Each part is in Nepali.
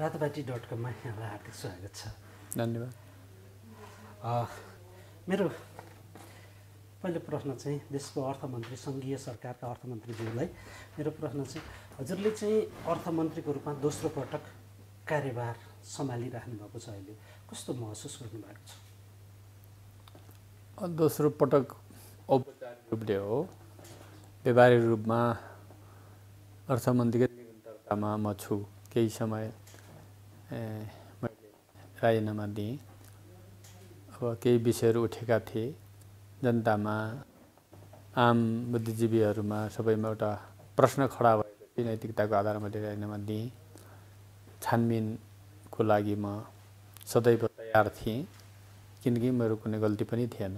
रातोपाटी डट कममा यहाँलाई हार्दिक स्वागत छ धन्यवाद मेरो पहिलो प्रश्न चाहिँ देशको अर्थमन्त्री सङ्घीय सरकारका अर्थमन्त्रीज्यूलाई मेरो प्रश्न चाहिँ हजुरले चाहिँ अर्थमन्त्रीको रूपमा दोस्रो पटक कार्यभार सम्हालिराख्नु भएको छ अहिले कस्तो महसुस गर्नुभएको छ दोस्रो पटक औपचारिक रूपले हो व्यावहारिक रूपमा अर्थमन्त्रीकै निरन्तरतामा म छु केही समय मैले राजीनामा दिएँ अब केही विषयहरू उठेका थिए जनतामा आम बुद्धिजीवीहरूमा सबैमा एउटा प्रश्न खडा भएको नैतिकताको आधारमा मैले राजीनामा दिएँ छानबिनको लागि म सदैव तयार थिएँ किनकि मेरो कुनै गल्ती पनि थिएन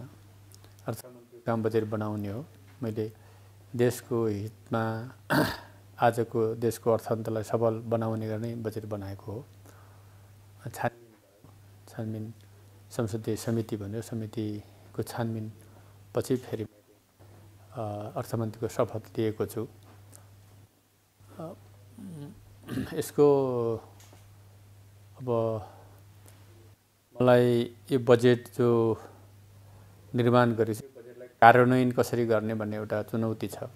अर्थमन्त्री काम बजेट बनाउने हो मैले देशको हितमा आजको देशको अर्थतन्त्रलाई सबल बनाउने गर्ने बजेट बनाएको हो छान छानबिन संसदीय समिति भन्यो समितिको छानबिन पछि फेरि अर्थमन्त्रीको शपथ लिएको छु यसको अब मलाई यो बजेट जो निर्माण गरिसक्यो बजेटलाई कार्यान्वयन कसरी गर्ने भन्ने एउटा चुनौती छ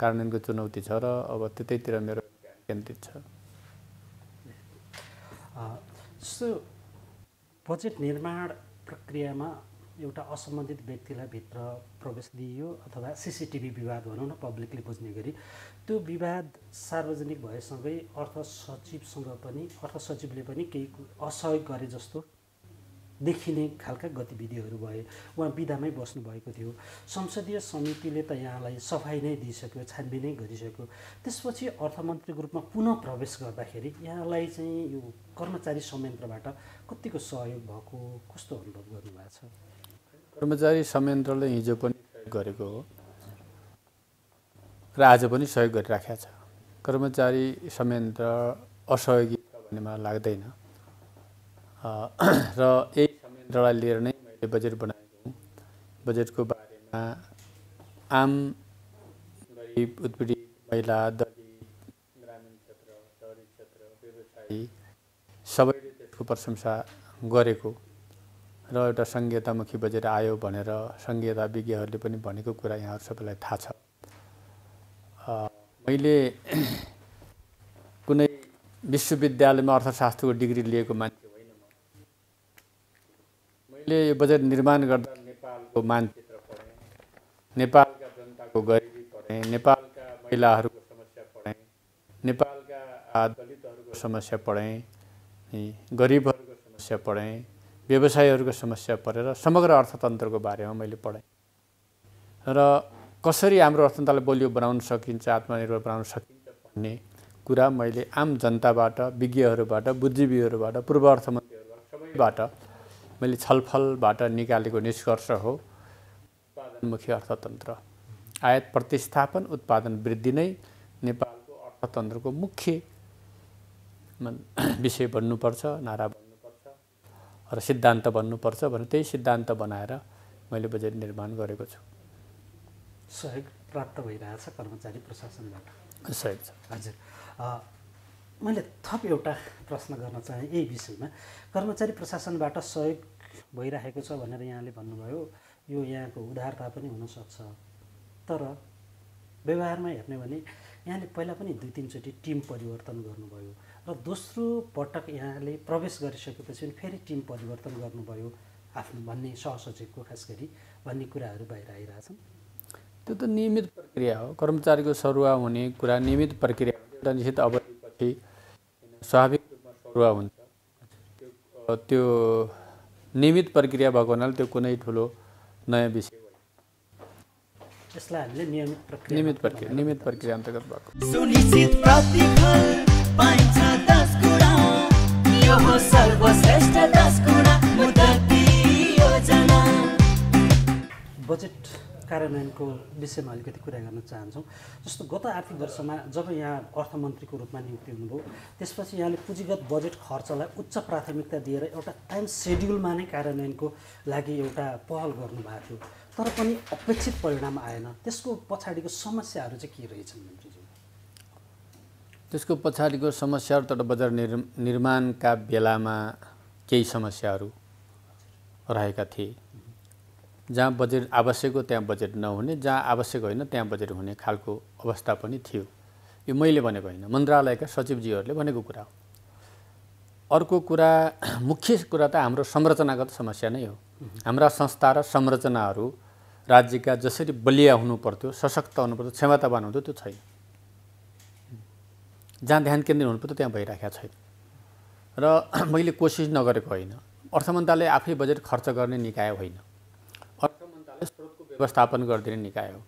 कार्यान्वयनको चुनौती छ र अब त्यतैतिर मेरो केन्द्रित छ जस्तो बजेट निर्माण प्रक्रियामा एउटा असम्बन्धित व्यक्तिलाई भित्र प्रवेश दिइयो अथवा सिसिटिभी विवाद भनौँ न पब्लिकले बुझ्ने गरी त्यो विवाद सार्वजनिक भएसँगै अर्थ सचिवसँग पनि अर्थ सचिवले पनि केही असहयोग गरे जस्तो देखिने खालका गतिविधिहरू भए उहाँ बिदामै बस्नुभएको थियो संसदीय समितिले त यहाँलाई सफाइ नै दिइसक्यो छानबिनै गरिसक्यो त्यसपछि अर्थमन्त्रीको रूपमा पुनः प्रवेश गर्दाखेरि यहाँलाई चाहिँ यो कर्मचारी संयन्त्रबाट कतिको सहयोग भएको कस्तो अनुभव गर्नुभएको छ कर्मचारी संयन्त्रले हिजो पनि गरेको हो र आज पनि सहयोग गरिराखेको छ कर्मचारी संयन्त्र असहयोगी भन्ने मलाई लाग्दैन र यही निर्णय लिएर नै मैले बजेट बनाएको हुँ बजेटको बारेमा आम गरिब उत्पीडित महिला दलित ग्रामीण क्षेत्र सहरी क्षेत्र व्यवसायी सबैले त्यसको प्रशंसा गरेको र एउटा सङ्घीयतामुखी बजेट आयो भनेर सङ्घीयता विज्ञहरूले पनि भनेको कुरा यहाँहरू सबैलाई थाहा छ मैले कुनै विश्वविद्यालयमा अर्थशास्त्रको डिग्री लिएको मान्छे मैले यो बजेट निर्माण गर्दा नेपालको मानचित्र पढेँ नेपालका जनताको गरिबी पढेँ नेपालका महिलाहरूको समस्या पढेँ नेपालका दलितहरूको समस्या पढेँ गरिबहरूको समस्या पढेँ व्यवसायीहरूको समस्या पढेर समग्र अर्थतन्त्रको बारेमा मैले पढेँ र कसरी हाम्रो अर्थतन्त्रलाई बलियो बनाउन सकिन्छ आत्मनिर्भर बनाउन सकिन्छ भन्ने कुरा मैले आम जनताबाट विज्ञहरूबाट बुद्धिजीवीहरूबाट पूर्व अर्थमन्त्रीहरूबाट सबैबाट मैले छलफलबाट निकालेको निष्कर्ष हो उत्पादनमुखी अर्थतन्त्र आयात प्रतिस्थापन उत्पादन वृद्धि नै नेपालको अर्थतन्त्रको मुख्य विषय बन्नुपर्छ नारा बन्नुपर्छ र सिद्धान्त बन्नुपर्छ भनेर त्यही सिद्धान्त बनाएर मैले बजेट निर्माण गरेको छु सहयोग प्राप्त भइरहेछ कर्मचारी प्रशासनबाट सहयोग छ हजुर मैले थप एउटा प्रश्न गर्न चाहेँ यही विषयमा कर्मचारी प्रशासनबाट सहयोग भइराखेको छ भनेर यहाँले भन्नुभयो यो यहाँको उदारता पनि हुनसक्छ तर व्यवहारमा हेर्ने भने यहाँले पहिला पनि दुई तिनचोटि टिम परिवर्तन गर्नुभयो र दोस्रो पटक यहाँले प्रवेश गरिसकेपछि फेरि टिम परिवर्तन गर्नुभयो आफ्नो भन्ने सहसचिवको खास गरी भन्ने कुराहरू बाहिर आइरहेछन् त्यो त नियमित प्रक्रिया हो कर्मचारीको सरुवा हुने कुरा नियमित प्रक्रिया एउटा निश्चित अवधिपछि स्वाभाविक रूपमा सरुवा हुन्छ त्यो नियमित प्रक्रिया भएको हुनाले त्यो कुनै ठुलो नयाँ विषय यसलाई हामीले नियमित प्रक्रिया नियमित प्रक्रिया नियमित प्रक्रिया अन्तर्गत भएको सुनिश्चित प्रतिफल पाइन्छ दस गुणा यो हो सर्वश्रेष्ठ दस गुणा मुदती योजना बजेट कार्यान्वयनको विषयमा अलिकति कुरा गर्न चाहन्छौँ जस्तो गत आर्थिक वर्षमा जब यहाँ अर्थमन्त्रीको रूपमा नियुक्ति हुनुभयो त्यसपछि यहाँले पुँजीगत बजेट खर्चलाई उच्च प्राथमिकता दिएर एउटा टाइम सेड्युलमा नै कार्यान्वयनको लागि एउटा पहल गर्नुभएको थियो तर पनि अपेक्षित परिणाम आएन त्यसको पछाडिको समस्याहरू चाहिँ के रहेछन् मन्त्रीज्यू त्यसको पछाडिको समस्याहरू तर बजार निर् निर्माणका बेलामा केही समस्याहरू रहेका थिए जहाँ बजेट आवश्यक हो त्यहाँ बजेट नहुने जहाँ आवश्यक होइन त्यहाँ बजेट हुने खालको अवस्था पनि थियो यो मैले भनेको होइन मन्त्रालयका सचिवजीहरूले भनेको कुरा हो अर्को कुरा मुख्य कुरा त हाम्रो संरचनागत समस्या नै हो हाम्रा संस्था र संरचनाहरू राज्यका जसरी बलिया हुनुपर्थ्यो सशक्त हुनुपर्थ्यो क्षमतावान हुन्थ्यो त्यो छैन जहाँ ध्यान केन्द्रित हुनुपर्थ्यो त्यहाँ भइरहेको छैन र मैले कोसिस नगरेको होइन अर्थ मन्त्रालय आफै बजेट खर्च गर्ने निकाय होइन स्रोतको व्यवस्थापन गरिदिने निकाय हो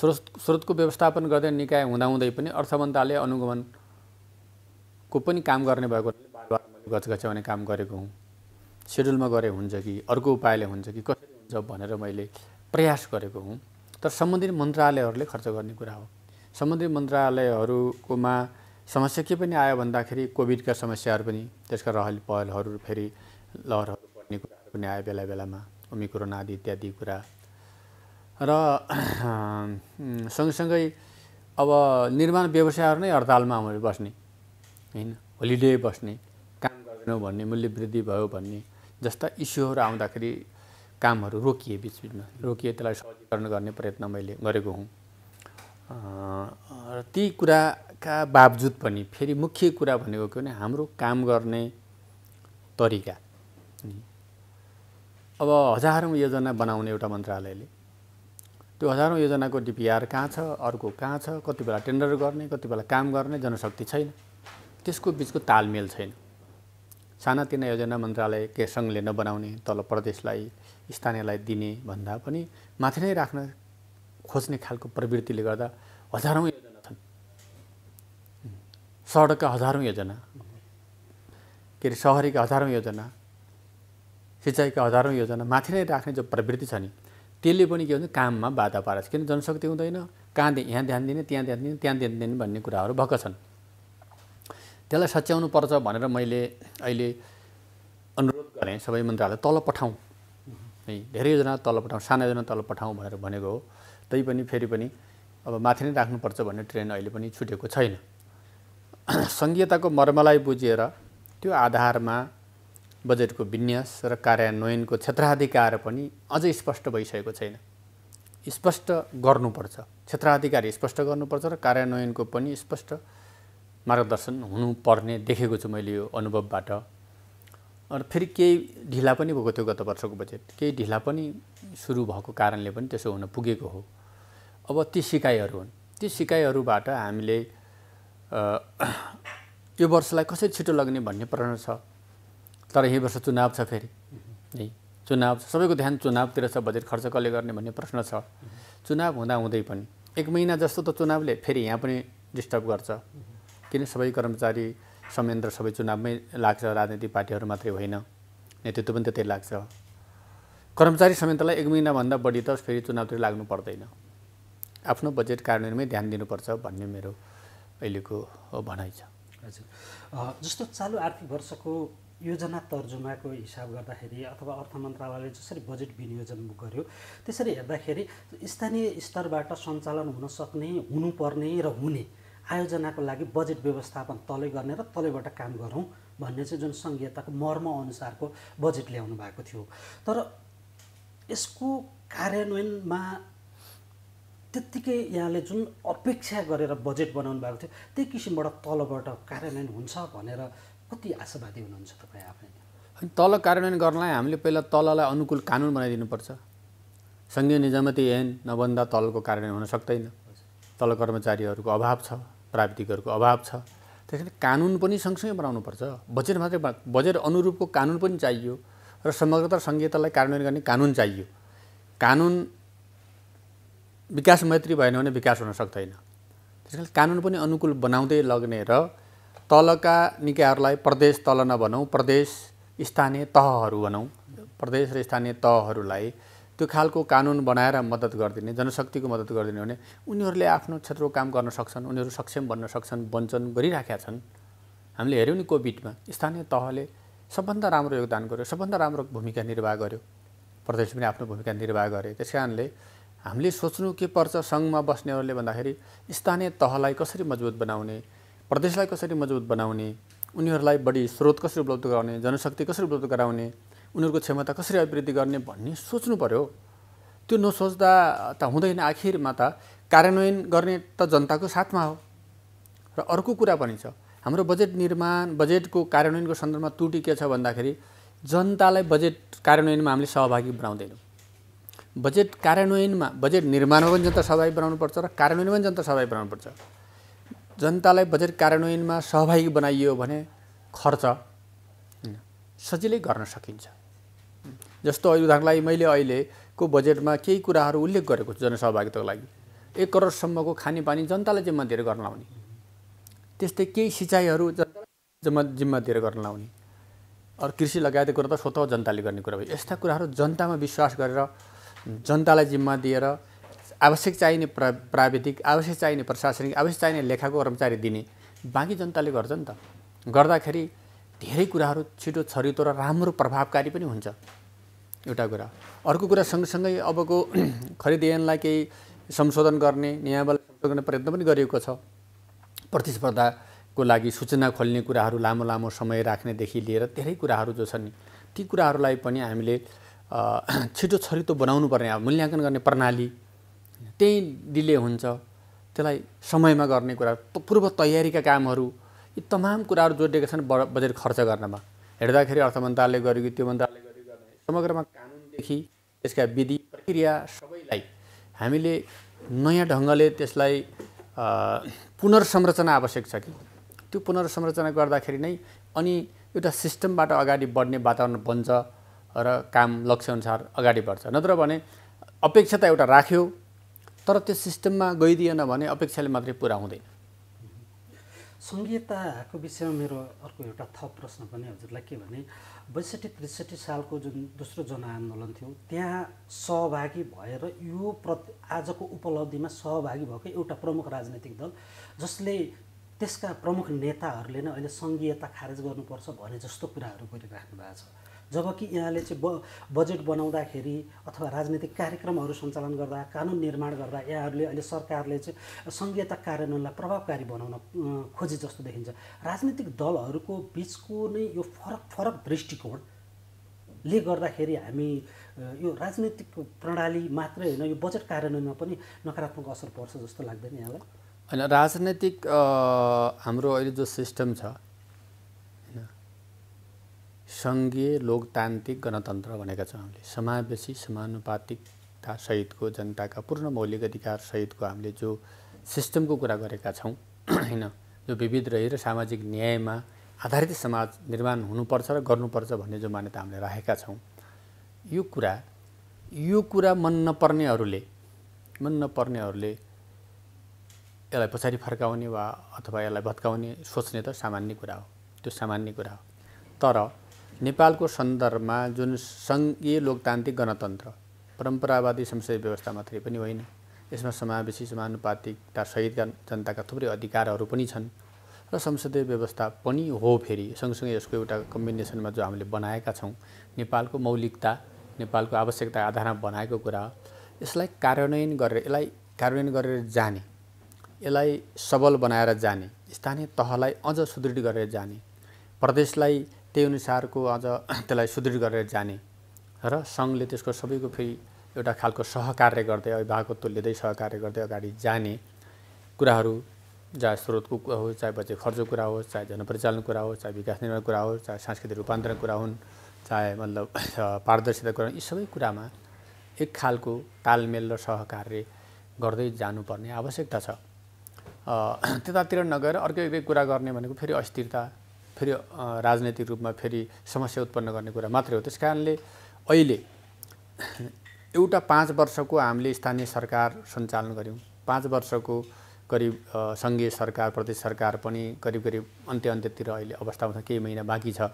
स्रोत स्रोतको व्यवस्थापन गरिदिने निकाय हुँदाहुँदै पनि अर्थ मन्त्रालय अनुगमनको पनि काम गर्ने भएको गचगचाउने काम गरेको हुँ सेड्युलमा गरे हुन्छ कि अर्को उपायले हुन्छ कि कसरी हुन्छ भनेर मैले प्रयास गरेको हुँ तर सम्बन्धित मन्त्रालयहरूले खर्च गर्ने कुरा हो सम्बन्धित मन्त्रालयहरूकोमा समस्या के पनि आयो भन्दाखेरि कोभिडका समस्याहरू पनि त्यसका रहल पहलहरू फेरि लहरहरू पर्ने कुराहरू पनि आयो बेला बेलामा ओमिक्रोन आदि इत्यादि कुरा र सँगसँगै अब निर्माण व्यवसायहरू नै हडतालमा बस्ने होइन होलिडे बस्ने काम गर्दैनौँ भन्ने मूल्य वृद्धि भयो भन्ने जस्ता इस्युहरू आउँदाखेरि कामहरू रोकिए बिचबिचमा रोकिए त्यसलाई सहजीकरण गर्ने प्रयत्न मैले गरेको हुँ र ती कुराका बावजुद पनि फेरि मुख्य कुरा भनेको के भने हाम्रो काम गर्ने तरिका अब हजारौँ योजना बनाउने एउटा मन्त्रालयले त्यो हजारौँ योजनाको डिपिआर कहाँ छ अर्को कहाँ छ कति बेला टेन्डर गर्ने कति बेला काम गर्ने जनशक्ति छैन त्यसको बिचको तालमेल छैन सानातिना योजना मन्त्रालय के सङ्घले नबनाउने तल प्रदेशलाई स्थानीयलाई दिने भन्दा पनि माथि नै राख्न खोज्ने खालको प्रवृत्तिले गर्दा हजारौँ योजना छन् सडकका हजारौँ योजना के अरे सहरीका हजारौँ योजना सिँचाइका आधारमा योजना माथि नै राख्ने जो प्रवृत्ति छ नि त्यसले पनि के भन्छ काममा बाधा पारेको छ किन जनशक्ति हुँदैन कहाँ यहाँ ध्यान दिने त्यहाँ ध्यान दिने त्यहाँ ध्यान दिने भन्ने कुराहरू भएको छन् त्यसलाई सच्याउनु पर्छ भनेर मैले अहिले अनुरोध गरेँ सबै मन्त्रालय तल पठाउँ है धेरै योजना तल पठाउँ साना योजना तल पठाउँ भनेर भनेको हो तैपनि फेरि पनि अब माथि नै राख्नुपर्छ भन्ने ट्रेन अहिले पनि छुटेको छैन सङ्घीयताको मर्मलाई बुझेर त्यो आधारमा बजेटको विन्यास र कार्यान्वयनको क्षेत्राधिकार पनि अझै स्पष्ट भइसकेको छैन स्पष्ट गर्नुपर्छ क्षेत्राधिकार स्पष्ट गर्नुपर्छ र कार्यान्वयनको पनि स्पष्ट मार्गदर्शन हुनुपर्ने देखेको छु मैले यो अनुभवबाट र फेरि केही ढिला पनि भएको थियो गत वर्षको बजेट केही ढिला पनि सुरु भएको कारणले पनि त्यसो हुन पुगेको हो अब ती सिकाइहरू हुन् ती सिकाइहरूबाट हामीले यो वर्षलाई कसरी छिटो लग्ने भन्ने प्रश्न छ तर यही वर्ष चुनाव छ फेरि है चुनाव छ सबैको ध्यान चुनावतिर छ बजेट खर्च कसले गर्ने भन्ने प्रश्न छ चुनाव हुँदा हुँदै पनि एक महिना जस्तो त चुनावले फेरि यहाँ पनि डिस्टर्ब गर्छ किन सबै कर्मचारी संयन्त्र सबै चुनावमै लाग्छ राजनीतिक पार्टीहरू मात्रै होइन नेतृत्व पनि त्यतै लाग्छ कर्मचारी संयन्त्रलाई एक महिनाभन्दा बढी त फेरि चुनावतिर लाग्नु पर्दैन आफ्नो बजेट कार्यान्वयनमै ध्यान दिनुपर्छ भन्ने मेरो अहिलेको भनाइ छ हजुर जस्तो चालु आर्थिक वर्षको योजना तर्जुमाको हिसाब गर्दाखेरि अथवा अर्थ मन्त्रालयले जसरी बजेट विनियोजन गर्यो त्यसरी हेर्दाखेरि स्थानीय स्तरबाट सञ्चालन हुन सक्ने हुनुपर्ने र हुने आयोजनाको लागि बजेट व्यवस्थापन तलै गर्ने र तलैबाट काम गरौँ भन्ने चाहिँ जुन सङ्घीयताको मर्म अनुसारको बजेट ल्याउनु भएको थियो तर यसको कार्यान्वयनमा त्यत्तिकै यहाँले जुन अपेक्षा गरेर बजेट बनाउनु भएको थियो त्यही किसिमबाट तलबाट कार्यान्वयन हुन्छ भनेर कति आशावादी हुनुहुन्छ तपाईँ आफै अनि तल कार्यान्वयन गर्नलाई हामीले पहिला तललाई अनुकूल कानुन बनाइदिनुपर्छ सङ्घीय निजामती ऐन नभन्दा तलको कार्यान्वयन हुन सक्दैन तल कर्मचारीहरूको अभाव छ प्राविधिकहरूको अभाव छ त्यसैले कानुन पनि सँगसँगै बनाउनुपर्छ बजेट मात्रै बजेट अनुरूपको कानुन पनि चाहियो र समग्रता सङ्घीयतालाई कार्यान्वयन गर्ने कानुन चाहियो कानुन विकास मैत्री भएन भने विकास हुन सक्दैन त्यस कारण कानुन पनि अनुकूल बनाउँदै लग्ने र तलका निकायहरूलाई प्रदेश तल नभनौँ प्रदेश स्थानीय तहहरू भनौँ प्रदेश र स्थानीय तहहरूलाई त्यो खालको कानुन बनाएर मद्दत गरिदिने जनशक्तिको मद्दत गरिदिने भने उनीहरूले आफ्नो क्षेत्रको काम गर्न सक्छन् उनीहरू सक्षम बन्न सक्छन् वञ्चन गरिराखेका छन् हामीले हेऱ्यौँ नि कोभिडमा स्थानीय तहले सबभन्दा राम्रो योगदान गर्यो सबभन्दा राम्रो भूमिका निर्वाह गर्यो प्रदेश पनि आफ्नो भूमिका निर्वाह गरे त्यस कारणले हामीले सोच्नु के पर्छ सङ्घमा बस्नेहरूले भन्दाखेरि स्थानीय तहलाई कसरी मजबुत बनाउने प्रदेशलाई कसरी मजबुत बनाउने उनीहरूलाई बढी स्रोत कसरी उपलब्ध गराउने जनशक्ति कसरी उपलब्ध गराउने उनीहरूको क्षमता कसरी अभिवृद्धि गर्ने भन्ने सोच्नु पऱ्यो त्यो नसोच्दा त हुँदैन आखिरमा त कार्यान्वयन गर्ने त जनताको साथमा हो र अर्को कुरा पनि छ हाम्रो बजेट निर्माण बजेटको कार्यान्वयनको सन्दर्भमा त्रुटि के छ भन्दाखेरि जनतालाई बजेट कार्यान्वयनमा हामीले सहभागी बनाउँदैनौँ बजेट कार्यान्वयनमा बजेट निर्माणमा पनि जनता सहभागी बनाउनुपर्छ र कार्यान्वयनमा पनि जनता सहभागी बनाउनुपर्छ जनतालाई बजेट कार्यान्वयनमा सहभागी बनाइयो भने खर्च सजिलै गर्न सकिन्छ जस्तो उदाहरणलाई मैले अहिलेको बजेटमा केही कुराहरू उल्लेख गरेको छु जनसहभागिताको लागि एक करोडसम्मको खानेपानी जनतालाई जिम्मा दिएर गर्न लाउने त्यस्तै केही सिँचाइहरू जनतालाई जिम्मा जिम्मा दिएर गर्न लाउने अरू कृषि लगायत कुरा त स्वतः जनताले गर्ने कुरा भयो यस्ता कुराहरू जनतामा विश्वास गरेर जनतालाई जिम्मा दिएर आवश्यक चाहिने प्रा प्राविधिक आवश्यक चाहिने प्रशासनिक आवश्यक चाहिने लेखाको कर्मचारी दिने बाँकी जनताले गर्छ नि त गर्दाखेरि धेरै कुराहरू छिटो छरितो र राम्रो प्रभावकारी पनि हुन्छ एउटा कुरा अर्को कुरा सँगसँगै अबको खरिद ऐनलाई केही संशोधन गर्ने नियमलाई संशोधन गर्ने प्रयत्न पनि गरिएको छ प्रतिस्पर्धाको लागि सूचना खोल्ने कुराहरू लामो लामो समय राख्नेदेखि लिएर धेरै कुराहरू जो छन् ती कुराहरूलाई पनि हामीले छिटो छरितो बनाउनु पर्ने मूल्याङ्कन गर्ने प्रणाली त्यही डिले हुन्छ त्यसलाई समयमा गर्ने कुरा पूर्व तयारीका कामहरू यी तमाम कुराहरू जोडिएका छन् बजेट खर्च गर्नमा हेर्दाखेरि अर्थ मन्त्रालय गर्यो त्यो मन्त्रालय गर्यो समग्रमा कानुनदेखि त्यसका विधि प्रक्रिया सबैलाई हामीले नयाँ ढङ्गले त्यसलाई पुनर्संरचना आवश्यक छ कि त्यो पुनर्संरचना गर्दाखेरि नै अनि एउटा सिस्टमबाट अगाडि बढ्ने वातावरण बन्छ र काम लक्ष्यअनुसार अगाडि बढ्छ नत्र भने अपेक्षा त एउटा राख्यो तर त्यो सिस्टममा गइदिएन भने अपेक्षाले मात्रै पुरा हुँदैन सङ्घीयताको विषयमा मेरो अर्को एउटा थप प्रश्न पनि हजुरलाई के भने बैसठी त्रिसठी सालको जुन दोस्रो जनआन्दोलन थियो त्यहाँ सहभागी भएर यो प्रति आजको उपलब्धिमा सहभागी भएको एउटा प्रमुख राजनैतिक दल जसले त्यसका प्रमुख नेताहरूले नै अहिले सङ्घीयता खारेज गर्नुपर्छ भने जस्तो कुराहरू गरिराख्नु भएको छ जबकि यहाँले चाहिँ ब बजेट बनाउँदाखेरि अथवा राजनीतिक कार्यक्रमहरू सञ्चालन गर्दा कानुन निर्माण गर्दा यहाँहरूले अहिले सरकारले चाहिँ सङ्घीयता कार्यान्वयनलाई प्रभावकारी बनाउन खोजे जस्तो देखिन्छ राजनीतिक दलहरूको बिचको नै यो फरक फरक दृष्टिकोण ले गर्दाखेरि हामी यो राजनीतिक प्रणाली मात्रै होइन यो बजेट कार्यान्वयनमा पनि नकारात्मक असर पर्छ जस्तो लाग्दैन यहाँलाई होइन राजनैतिक हाम्रो अहिले जो सिस्टम छ सङ्घीय लोकतान्त्रिक गणतन्त्र भनेका छौँ हामीले समावेशी समानुपातिकता सहितको जनताका पूर्ण मौलिक अधिकार सहितको हामीले जो सिस्टमको कुरा गरेका छौँ होइन जो विविध रहेर सामाजिक न्यायमा आधारित समाज निर्माण हुनुपर्छ र गर्नुपर्छ भन्ने जो मान्यता हामीले राखेका छौँ यो कुरा यो कुरा मन नपर्नेहरूले मन नपर्नेहरूले यसलाई पछाडि फर्काउने वा अथवा यसलाई भत्काउने सोच्ने त सामान्य कुरा हो त्यो सामान्य कुरा हो तर नेपालको सन्दर्भमा जुन सङ्घीय लोकतान्त्रिक गणतन्त्र परम्परावादी संसदीय व्यवस्था मात्रै पनि होइन यसमा समावेशी समानुपातिकता सहितका जनताका थुप्रै अधिकारहरू पनि छन् र संसदीय व्यवस्था पनि हो फेरि सँगसँगै यसको एउटा कम्बिनेसनमा जो हामीले बनाएका छौँ नेपालको मौलिकता नेपालको आवश्यकता आधारमा बनाएको कुरा हो यसलाई कार्यान्वयन गरेर यसलाई कार्यान्वयन गरेर जाने यसलाई सबल बनाएर जाने स्थानीय तहलाई अझ सुदृढ गरेर जाने प्रदेशलाई त्यही अनुसारको अझ त्यसलाई सुदृढ गरेर जाने र सङ्घले त्यसको सबैको फेरि एउटा खालको सहकार्य गर्दै अभिभावकत्व लिँदै सहकार्य गर्दै अगाडि जाने कुराहरू चाहे स्रोतको कुरा होस् चाहे बजेट खर्चको कुरा होस् चाहे जनपरिचालन कुरा होस् चाहे विकास निर्माण कुरा होस् चाहे सांस्कृतिक रूपान्तरण कुरा हुन् चाहे मतलब पारदर्शिता कुरा यी सबै कुरामा एक खालको तालमेल र सहकार्य गर्दै जानुपर्ने आवश्यकता छ त्यतातिर नगएर अर्को एक कुरा गर्ने भनेको फेरि अस्थिरता फेरि राजनैतिक रूपमा फेरि समस्या उत्पन्न गर्ने कुरा मात्रै हो त्यस कारणले अहिले एउटा पाँच वर्षको हामीले स्थानीय सरकार सञ्चालन गऱ्यौँ पाँच वर्षको करिब सङ्घीय सरकार प्रदेश सरकार पनि करिब करिब अन्त्य अन्त्यतिर अहिले अवस्थामा केही महिना बाँकी छ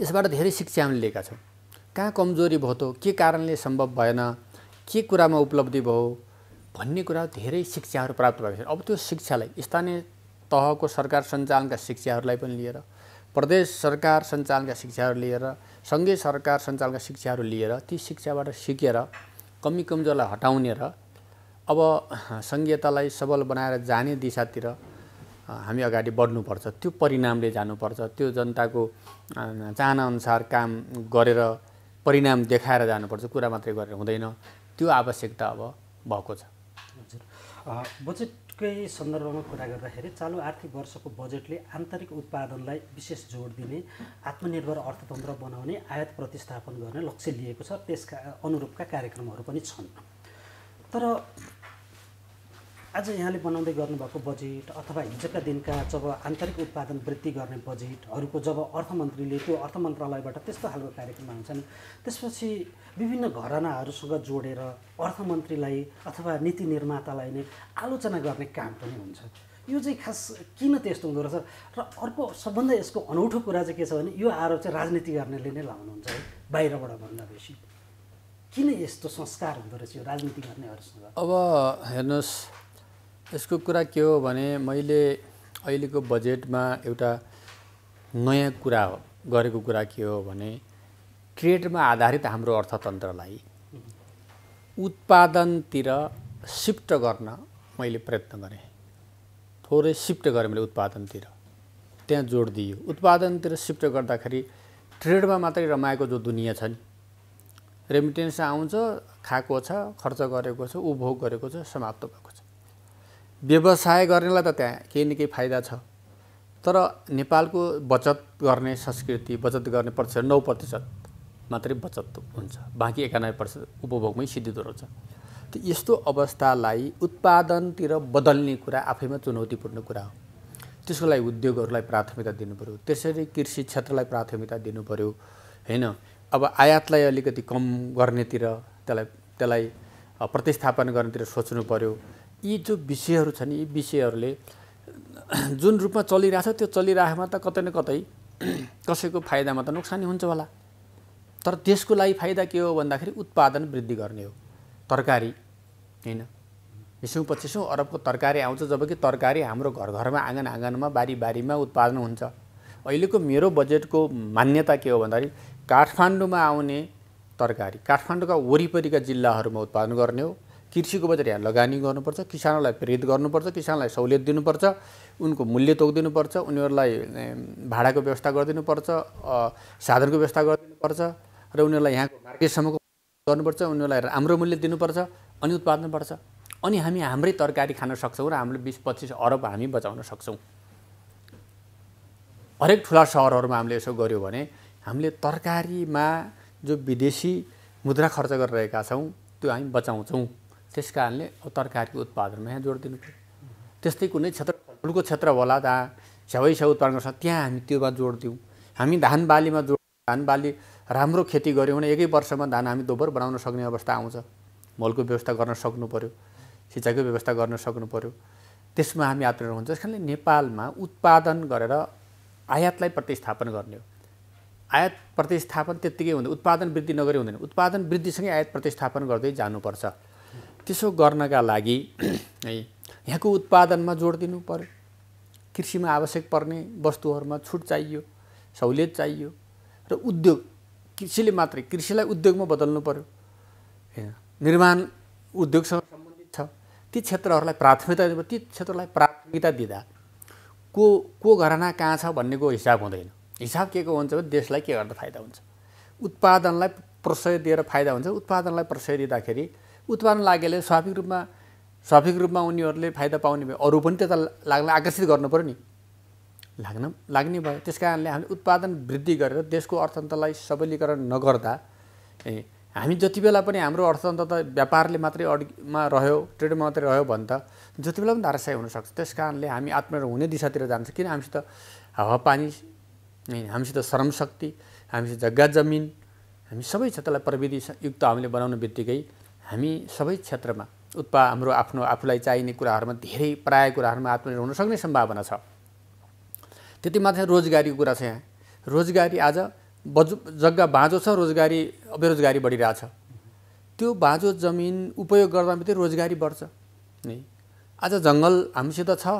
यसबाट धेरै शिक्षा हामीले लिएका छौँ कहाँ कमजोरी भयो त के कारणले सम्भव भएन के कुरामा उपलब्धि भयो भन्ने कुरा धेरै शिक्षाहरू प्राप्त भएको छ अब त्यो शिक्षालाई स्थानीय तहको सरकार सञ्चालनका शिक्षाहरूलाई पनि लिएर प्रदेश सरकार सञ्चालनका शिक्षाहरू लिएर सङ्घीय सरकार सञ्चालनका शिक्षाहरू लिएर ती शिक्षाबाट सिकेर कमी कमजोरलाई हटाउने र अब सङ्घीयतालाई सबल बनाएर जाने दिशातिर हामी अगाडि बढ्नुपर्छ त्यो परिणामले जानुपर्छ त्यो जनताको चाहनाअनुसार काम गरेर परिणाम देखाएर जानुपर्छ कुरा मात्रै गरेर हुँदैन त्यो आवश्यकता अब भएको छ हजुर बजेट बजेटकै सन्दर्भमा कुरा गर्दाखेरि चालु आर्थिक वर्षको बजेटले आन्तरिक उत्पादनलाई विशेष जोड दिने आत्मनिर्भर अर्थतन्त्र बनाउने आयात प्रतिस्थापन गर्ने लक्ष्य लिएको छ त्यसका अनुरूपका कार्यक्रमहरू पनि छन् तर आज यहाँले बनाउँदै गर्नुभएको बजेट अथवा हिजोका दिनका जब आन्तरिक उत्पादन वृद्धि गर्ने बजेटहरूको जब अर्थमन्त्रीले त्यो अर्थ मन्त्रालयबाट त्यस्तो खालको कार्यक्रम हुन्छन् त्यसपछि विभिन्न घरनाहरूसँग जोडेर अर्थमन्त्रीलाई अथवा नीति निर्मातालाई नै आलोचना गर्ने काम पनि हुन्छ यो चाहिँ खास किन त्यस्तो हुँदो रहेछ र अर्को सबभन्दा यसको अनौठो कुरा चाहिँ के छ भने यो आरोप चाहिँ राजनीति गर्नेले नै लाउनुहुन्छ है बाहिरबाट भन्दा बेसी किन यस्तो संस्कार हुँदो रहेछ यो राजनीति गर्नेहरूसँग अब हेर्नुहोस् यसको कुरा के हो भने मैले अहिलेको बजेटमा एउटा नयाँ कुरा गरेको कुरा के हो भने ट्रेडमा आधारित हाम्रो अर्थतन्त्रलाई उत्पादनतिर सिफ्ट गर्न मैले प्रयत्न गरेँ थोरै सिफ्ट गरेँ मैले उत्पादनतिर त्यहाँ जोड दियो उत्पादनतिर सिफ्ट गर्दाखेरि ट्रेडमा मात्रै रमाएको जो दुनियाँ छ नि रेमिटेन्स आउँछ खाएको छ खर्च गरेको छ उपभोग गरेको छ समाप्त भएको छ व्यवसाय गर्नेलाई त त्यहाँ केही न केही फाइदा छ तर नेपालको बचत गर्ने संस्कृति बचत गर्ने प्रतिशत नौ प्रतिशत मात्रै बचत हुन्छ बाँकी एकानब्बे प्रतिशत उपभोगमै सिद्धि रहेछ त यस्तो अवस्थालाई उत्पादनतिर बदल्ने कुरा आफैमा चुनौतीपूर्ण कुरा हो त्यसको लागि उद्योगहरूलाई प्राथमिकता दिनुपऱ्यो त्यसरी कृषि क्षेत्रलाई प्राथमिकता दिनुपऱ्यो होइन अब आयातलाई अलिकति कम गर्नेतिर त्यसलाई त्यसलाई प्रतिस्थापन गर्नेतिर सोच्नु पऱ्यो यी जो विषयहरू छन् यी विषयहरूले जुन रूपमा चलिरहेछ त्यो चलिरहेमा त कतै न कतै कसैको फाइदामा त नोक्सानी हुन्छ होला तर त्यसको लागि फाइदा के हो भन्दाखेरि उत्पादन वृद्धि गर्ने हो तरकारी होइन बिसौँ पच्चिसौँ अरबको तरकारी आउँछ जबकि तरकारी हाम्रो घर घरमा आँगन आँगनमा बारी बारीमा उत्पादन हुन्छ अहिलेको मेरो बजेटको मान्यता के हो भन्दाखेरि काठमाडौँमा आउने तरकारी काठमाडौँका वरिपरिका जिल्लाहरूमा उत्पादन गर्ने हो कृषिको बजार यहाँ लगानी गर्नुपर्छ किसानलाई प्रेरित गर्नुपर्छ किसानलाई सहुलियत दिनुपर्छ उनको मूल्य तोकिदिनुपर्छ उनीहरूलाई भाडाको व्यवस्था गरिदिनुपर्छ साधनको व्यवस्था गरिदिनुपर्छ र उनीहरूलाई यहाँको मार्केटसम्मको गर्नुपर्छ उनीहरूलाई राम्रो मूल्य दिनुपर्छ अनि उत्पादन पर्छ अनि हामी हाम्रै तरकारी खान सक्छौँ र हाम्रो बिस पच्चिस अरब हामी बचाउन सक्छौँ हरेक ठुला सहरहरूमा हामीले यसो गऱ्यौँ भने हामीले तरकारीमा जो विदेशी मुद्रा खर्च गरिरहेका छौँ त्यो हामी बचाउँछौँ त्यस कारणले तरकारीको उत्पादनमा यहाँ जोड दिनु पऱ्यो त्यस्तै कुनै क्षेत्र फलफुलको क्षेत्र होला जहाँ छ्याउ उत्पादन गर्छ त्यहाँ हामी त्योमा जोड दिउँ हामी धान बालीमा जोड धान बाली राम्रो खेती गऱ्यौँ भने एकै वर्षमा धान हामी दोब्बर बनाउन सक्ने अवस्था आउँछ मलको व्यवस्था गर्न सक्नु पऱ्यो सिँचाइको व्यवस्था गर्न सक्नु पऱ्यो त्यसमा हामी आत्मनिर्भर हुन्छ त्यस कारणले नेपालमा उत्पादन गरेर आयातलाई प्रतिस्थापन गर्ने हो आयात प्रतिस्थापन त्यत्तिकै हुँदैन उत्पादन वृद्धि नगरी हुँदैन उत्पादन वृद्धिसँगै आयात प्रतिस्थापन गर्दै जानुपर्छ त्यसो गर्नका लागि है यहाँको उत्पादनमा जोड दिनु पऱ्यो कृषिमा आवश्यक पर्ने वस्तुहरूमा छुट चाहियो सहुलियत चाहियो र उद्योग कृषिले मात्रै कृषिलाई उद्योगमा बदल्नु पऱ्यो होइन निर्माण उद्योगसँग सम्बन्धित छ ती क्षेत्रहरूलाई प्राथमिकता ती क्षेत्रलाई प्राथमिकता दिँदा को को घरना कहाँ छ भन्नेको हिसाब हुँदैन हिसाब के को हुन्छ भने देशलाई के गर्दा फाइदा हुन्छ उत्पादनलाई प्रशय दिएर फाइदा हुन्छ उत्पादनलाई प्रशय दिँदाखेरि उत्पादन लागेले स्वाभाविक रूपमा स्वाभाविक रूपमा उनीहरूले फाइदा पाउने भयो अरू पनि त्यता लाग्न आकर्षित पऱ्यो नि लाग्न लाग्ने भयो त्यस कारणले हामीले उत्पादन वृद्धि गरेर देशको अर्थतन्त्रलाई सबलीकरण नगर्दा ए हामी जति बेला पनि हाम्रो अर्थतन्त्र त व्यापारले मात्रै अडमा रह्यो ट्रेडमा मात्रै रह्यो भने त जति बेला पनि धारासाय हुनसक्छ त्यस कारणले हामी आत्मनिर्भर हुने दिशातिर जान्छ किन हामीसित हावापानी हामीसित श्रमशक्ति हामीसित जग्गा जमिन हामी सबै क्षेत्रलाई युक्त हामीले बनाउने बित्तिकै हामी सबै क्षेत्रमा उत्पा हाम्रो आफ्नो आफूलाई चाहिने कुराहरूमा धेरै प्राय कुराहरूमा आत्मनिर्भर हुन सक्ने सम्भावना छ त्यति मात्र रोजगारीको कुरा छ यहाँ रोजगारी आज बजु जग्गा बाँझो छ रोजगारी बेरोजगारी बढिरहेछ त्यो बाँझो जमिन उपयोग गर्दा मात्रै रोजगारी बढ्छ नि आज जङ्गल हामीसित छ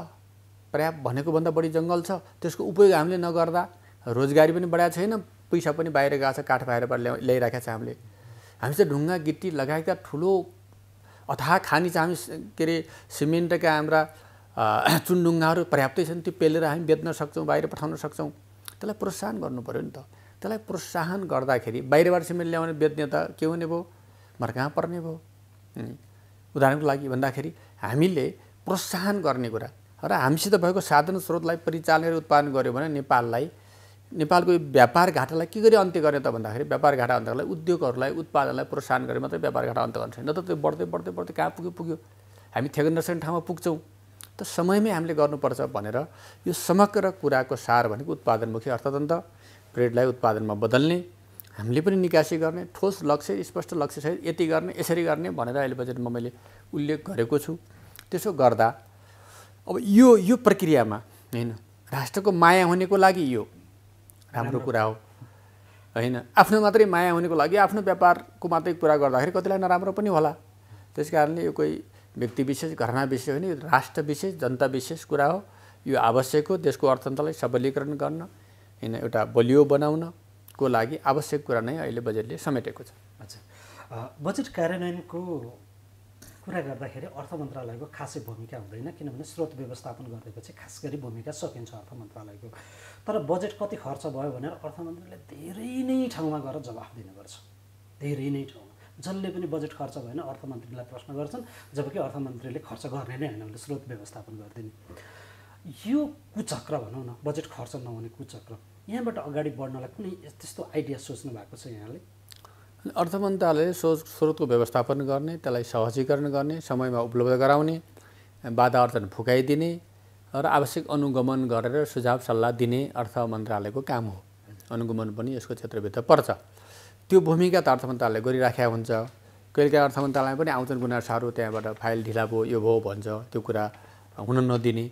पर्याप्त भनेको भन्दा बढी जङ्गल छ त्यसको उपयोग हामीले नगर्दा रोजगारी पनि बढाएको छैन पैसा पनि बाहिर गएको छ काठ बाहिरबाट ल्याउ ल्याइराखेको छ हामीले हामी चाहिँ ढुङ्गा गिटी लगायतका ठुलो अथाह खानी चाहिँ हामी के अरे सिमेन्टका हाम्रा ढुङ्गाहरू पर्याप्तै छन् त्यो पेलेर हामी बेच्न सक्छौँ बाहिर पठाउन सक्छौँ त्यसलाई प्रोत्साहन गर्नु पऱ्यो नि त त्यसलाई प्रोत्साहन गर्दाखेरि बाहिरबाट सिमेन्ट ल्याउने बेच्ने त के हुने भयो मर्का पर्ने भयो उदाहरणको लागि भन्दाखेरि हामीले प्रोत्साहन गर्ने कुरा र हामीसित भएको साधन स्रोतलाई परिचालन उत्पादन गऱ्यो भने नेपाललाई नेपालको यो व्यापार घाटालाई के गरी अन्त्य गर्ने त भन्दाखेरि व्यापार घाटा अन्त गर्नलाई उद्योगहरूलाई उत्पादनलाई प्रोत्साहन गरे मात्रै व्यापार घाटा अन्त्य गर्छ नत्र त्यो बढ्दै बढ्दै बढ्दै कहाँ पुग्यो पुग्यो हामी थ्याक्न नसक्ने ठाउँमा पुग्छौँ त समयमै हामीले गर्नुपर्छ भनेर यो समग्र कुराको सार भनेको उत्पादनमुखी अर्थतन्त्र ट्रेडलाई उत्पादनमा बदल्ने हामीले पनि निकासी गर्ने ठोस लक्ष्य स्पष्ट लक्ष्य लक्ष्यसहित यति गर्ने यसरी गर्ने भनेर अहिले बजेटमा मैले उल्लेख गरेको छु त्यसो गर्दा अब यो यो प्रक्रियामा होइन राष्ट्रको माया हुनेको लागि यो राम्रो कुरा हो होइन आफ्नो मात्रै माया हुनेको लागि आफ्नो व्यापारको मात्रै कुरा गर्दाखेरि कतिलाई नराम्रो पनि होला त्यस कारणले यो कोही व्यक्ति विशेष घटना विशेष होइन यो राष्ट्र विशेष जनता विशेष कुरा हो यो आवश्यक हो देशको अर्थतन्त्रलाई सबलीकरण गर्न होइन एउटा बलियो बनाउनको लागि आवश्यक कुरा नै अहिले बजेटले समेटेको छ अच्छा बजेट कार्यान्वयनको कुरा गर्दाखेरि अर्थ मन्त्रालयको खासै भूमिका हुँदैन किनभने स्रोत व्यवस्थापन गरेपछि खास गरी भूमिका सकिन्छ अर्थ मन्त्रालयको तर बजेट कति खर्च भयो भनेर अर्थमन्त्रीले धेरै नै ठाउँमा गएर जवाफ दिनुपर्छ धेरै नै ठाउँमा जसले पनि बजेट खर्च भएन अर्थमन्त्रीलाई प्रश्न गर्छन् जबकि अर्थमन्त्रीले खर्च गर्ने नै होइन स्रोत व्यवस्थापन गरिदिने यो कुचक्र भनौँ न बजेट खर्च नहुने कुचक्र यहाँबाट अगाडि बढ्नलाई कुनै त्यस्तो आइडिया सोच्नु भएको छ यहाँले अर्थ मन्त्रालयले सो स्रोतको व्यवस्थापन गर्ने त्यसलाई सहजीकरण गर्ने समयमा उपलब्ध गराउने बाधा फुकाइदिने र आवश्यक अनुगमन गरेर सुझाव सल्लाह दिने अर्थ मन्त्रालयको काम हो अनुगमन पनि यसको क्षेत्रभित्र पर्छ त्यो भूमिका त अर्थ मन्त्रालयले गरिराखेका हुन्छ कहिलेकाहीँ अर्थ मन्त्रालयमा पनि आउँछन् गुनासाहरू त्यहाँबाट फाइल ढिला भयो यो भयो भन्छ त्यो कुरा हुन नदिने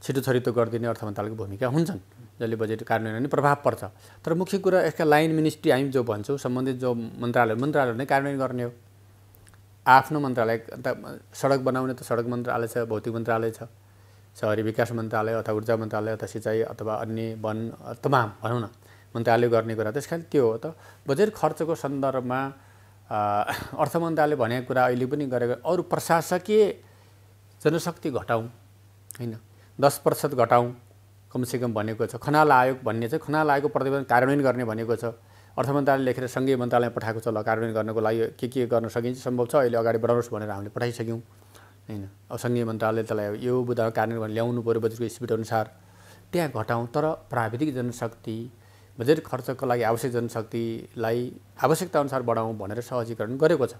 छिटो छरिटो गरिदिने अर्थ मन्त्रालयको भूमिका हुन्छन् जसले बजेट कार्यान्वयन नै प्रभाव पर्छ तर मुख्य कुरा यसका लाइन मिनिस्ट्री हामी जो भन्छौँ सम्बन्धित जो मन्त्रालय मन्त्रालय नै कार्यान्वयन गर्ने हो आफ्नो मन्त्रालय सडक बनाउने त सडक मन्त्रालय छ भौतिक मन्त्रालय छ सहरी विकास मन्त्रालय अथवा ऊर्जा मन्त्रालय अथवा सिँचाइ अथवा अन्य वन तमाम भनौँ न मन्त्रालय गर्ने कुरा त्यस कारण त्यो हो त बजेट खर्चको सन्दर्भमा अर्थ मन्त्रालय भनेको कुरा अहिले पनि गरेको अरू प्रशासकीय जनशक्ति घटाउँ होइन दस प्रतिशत घटाउँ कमसेकम भनेको छ खनाल आयोग भन्ने चाहिँ खनाल आयोगको प्रतिवेदन कार्यान्वयन गर्ने भनेको छ अर्थ मन्त्रालय लेखेर सङ्घीय मन्त्रालय पठाएको छ ल कार्यान्वयन गर्नको लागि के के गर्न सकिन्छ सम्भव छ अहिले अगाडि बढाउनुहोस् भनेर हामीले पठाइसक्यौँ होइन सङ्घीय मन्त्रालय त्यसलाई यो बुधार कार्यान्वयन ल्याउनु पऱ्यो बजेटको स्पिड अनुसार त्यहाँ घटाउँ तर प्राविधिक जनशक्ति बजेट खर्चको लागि आवश्यक जनशक्तिलाई आवश्यकता अनुसार बढाउँ भनेर सहजीकरण गरेको छ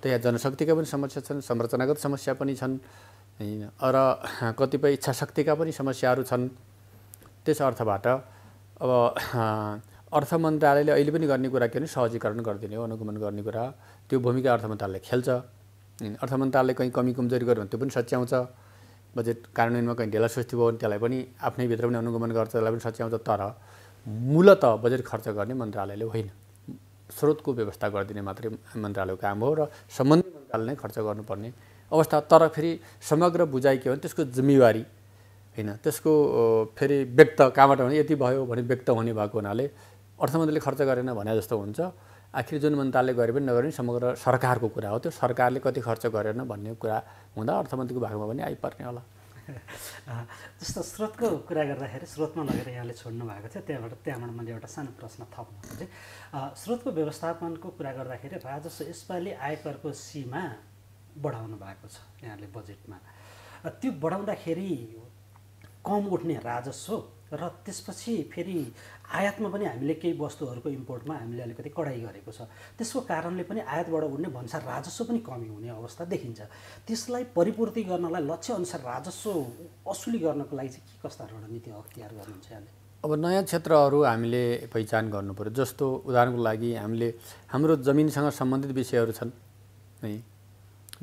त यहाँ जनशक्तिका पनि समस्या छन् संरचनागत समस्या पनि छन् होइन र कतिपय इच्छा शक्तिका पनि समस्याहरू छन् त्यस अर्थबाट अब अर्थ मन्त्रालयले अहिले पनि गर्ने कुरा के भने सहजीकरण गरिदिने हो अनुगमन गर्ने कुरा त्यो भूमिका अर्थ मन्त्रालयले खेल्छ अर्थ मन्त्रालय कहीँ कमी कमजोरी गर्यो भने त्यो पनि सच्याउँछ बजेट कार्यान्वयनमा कहीँ ढेला स्वस्थ भयो भने त्यसलाई पनि आफ्नै भित्र पनि अनुगमन गर्छ त्यसलाई पनि सच्याउँछ तर मूलत बजेट खर्च गर्ने मन्त्रालयले होइन स्रोतको व्यवस्था गरिदिने मात्रै मन्त्रालयको काम हो र सम्बन्धित मन्त्रालय नै खर्च गर्नुपर्ने अवस्था तर फेरि समग्र बुझाइ के हो भने त्यसको जिम्मेवारी होइन त्यसको फेरि व्यक्त कहाँबाट भने यति भयो भने व्यक्त हुने भएको हुनाले अर्थमन्त्रीले खर्च गरेन भने जस्तो हुन्छ आखिर जुन मन्त्रालयले गरे पनि नगरे पनि समग्र सरकारको कुरा हो त्यो सरकारले कति खर्च गरेन भन्ने कुरा हुँदा अर्थमन्त्रीको भागमा पनि आइपर्ने होला जस्तो स्रोतको कुरा गर्दाखेरि स्रोतमा लगेर यहाँले छोड्नु भएको थियो त्यहाँबाट त्यहाँबाट मैले एउटा सानो प्रश्न थप्नु चाहिँ स्रोतको व्यवस्थापनको कुरा गर्दाखेरि राजस्व यसपालि आयकरको सीमा बढाउनु भएको छ यहाँले बजेटमा त्यो बढाउँदाखेरि कम उठ्ने राजस्व र त्यसपछि फेरि आयातमा पनि हामीले केही वस्तुहरूको इम्पोर्टमा हामीले अलिकति कडाइ गरेको छ त्यसको कारणले पनि आयातबाट उड्ने भन्सार राजस्व पनि कमी हुने अवस्था देखिन्छ त्यसलाई परिपूर्ति गर्नलाई लक्ष्य अनुसार राजस्व असुली गर्नको लागि चाहिँ के कस्ता रणनीति अख्तियार गर्नुहुन्छ यहाँले अब नयाँ क्षेत्रहरू हामीले पहिचान गर्नुपऱ्यो जस्तो उदाहरणको लागि हामीले हाम्रो जमिनसँग सम्बन्धित विषयहरू छन् है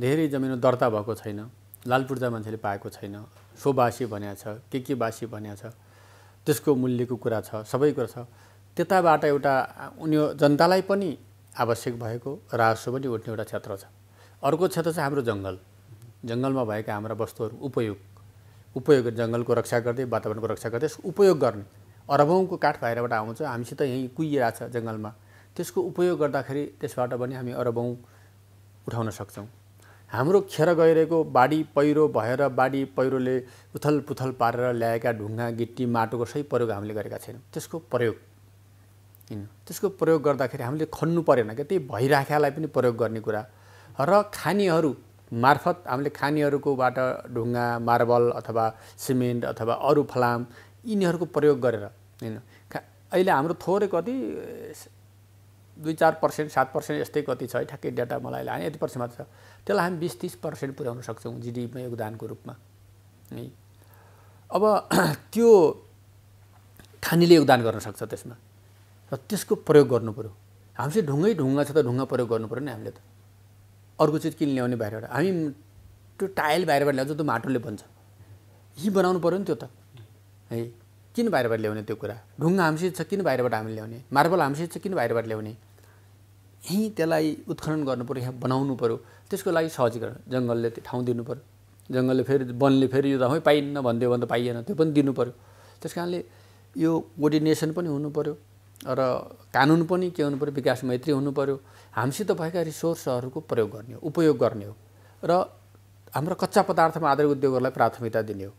धेरै जमिन दर्ता भएको छैन लालपुर्जा मान्छेले पाएको छैन सोबासी भनिएको छ के के बासी भनिएको छ त्यसको मूल्यको कुरा छ सबै कुरा छ त्यताबाट एउटा उनी जनतालाई पनि आवश्यक भएको राजस्व पनि उठ्ने एउटा क्षेत्र छ अर्को क्षेत्र चाहिँ हाम्रो जङ्गल जङ्गलमा भएका हाम्रा वस्तुहरू उपयोग उपयोग जङ्गलको रक्षा गर्दै वातावरणको रक्षा गर्दै उपयोग गर्ने अरबौँको काठ बाहिरबाट आउँछ हामीसित यहीँ कुहिरहेको छ जङ्गलमा त्यसको उपयोग गर्दाखेरि त्यसबाट पनि हामी अरबौँ उठाउन सक्छौँ हाम्रो खेर गइरहेको बाढी पहिरो भएर बाढी पहिरोले उथल पुथल पारेर ल्याएका ढुङ्गा गिट्टी माटोको सही प्रयोग हामीले गरेका छैनौँ त्यसको प्रयोग होइन त्यसको प्रयोग गर्दाखेरि हामीले खन्नु परेन क्या त्यही भइराख्यालाई पनि प्रयोग गर्ने कुरा र खानीहरू मार्फत हामीले खानीहरूकोबाट ढुङ्गा मार्बल अथवा सिमेन्ट अथवा अरू फलाम यिनीहरूको प्रयोग गरेर होइन अहिले हाम्रो थोरै कति दुई चार पर्सेन्ट सात पर्सेन्ट यस्तै कति छ है ठ्याक्कै डाटा मलाई होइन यति पर्सेन्ट मात्र छ त्यसलाई हामी बिस तिस पर्सेन्ट पुर्याउन सक्छौँ जिडिपीमा योगदानको रूपमा है अब त्यो खानीले योगदान गर्न सक्छ त्यसमा र त्यसको प्रयोग गर्नुपऱ्यो हामीसँग ढुङ्गै ढुङ्गा छ त ढुङ्गा प्रयोग गर्नुपऱ्यो नि हामीले त अर्को चिज किन ल्याउने बाहिरबाट हामी त्यो टायल बाहिरबाट ल्याउँछ त्यो माटोले भन्छ यहीँ बनाउनु पऱ्यो नि त्यो त है किन बाहिरबाट ल्याउने त्यो कुरा ढुङ्गा हामीसित छ किन बाहिरबाट हामीले ल्याउने मार्बल हामीसित छ किन बाहिरबाट ल्याउने यहीँ त्यसलाई उत्खनन गर्नु पऱ्यो यहाँ बनाउनु पऱ्यो त्यसको लागि सहजीकरण जङ्गलले त्यो ठाउँ दिनु पऱ्यो जङ्गलले फेरि वनले फेरि यो दाउँ पाइन्न भनिदियो भने त पाइएन त्यो पनि दिनु पऱ्यो त्यस कारणले यो कोर्डिनेसन पनि हुनु पऱ्यो र कानुन पनि के हुनु पऱ्यो विकास मैत्री हुनु पऱ्यो हामीसित भएका रिसोर्सहरूको प्रयोग गर्ने हो उपयोग गर्ने हो र हाम्रो कच्चा पदार्थमा आधारित उद्योगहरूलाई प्राथमिकता दिने हो